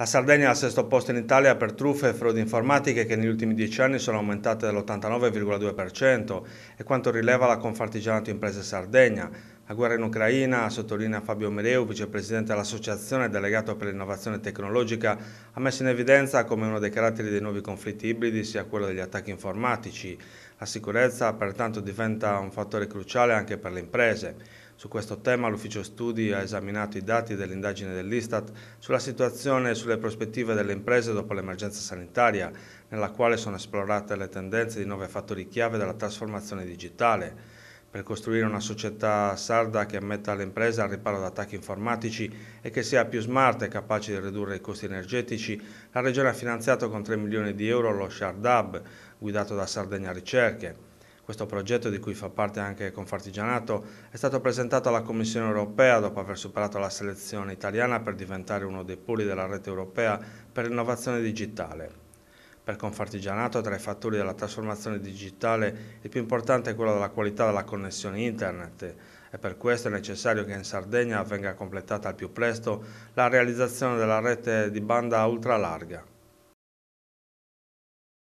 La Sardegna è al sesto posto in Italia per truffe e frodi informatiche che negli ultimi dieci anni sono aumentate dell'89,2% e quanto rileva la Confartigianato Imprese Sardegna. La guerra in Ucraina, sottolinea Fabio Mereu, vicepresidente dell'Associazione Delegato per l'Innovazione Tecnologica, ha messo in evidenza come uno dei caratteri dei nuovi conflitti ibridi sia quello degli attacchi informatici. La sicurezza pertanto diventa un fattore cruciale anche per le imprese. Su questo tema l'Ufficio Studi ha esaminato i dati dell'indagine dell'Istat sulla situazione e sulle prospettive delle imprese dopo l'emergenza sanitaria, nella quale sono esplorate le tendenze di nuovi fattori chiave della trasformazione digitale per costruire una società sarda che metta l'impresa al riparo da attacchi informatici e che sia più smart e capace di ridurre i costi energetici, la Regione ha finanziato con 3 milioni di euro lo Shard Hub, guidato da Sardegna Ricerche. Questo progetto, di cui fa parte anche Confartigianato, è stato presentato alla Commissione europea dopo aver superato la selezione italiana per diventare uno dei poli della rete europea per l'innovazione digitale. Per Confartigianato tra i fattori della trasformazione digitale il più importante è quello della qualità della connessione internet e per questo è necessario che in Sardegna venga completata al più presto la realizzazione della rete di banda ultralarga.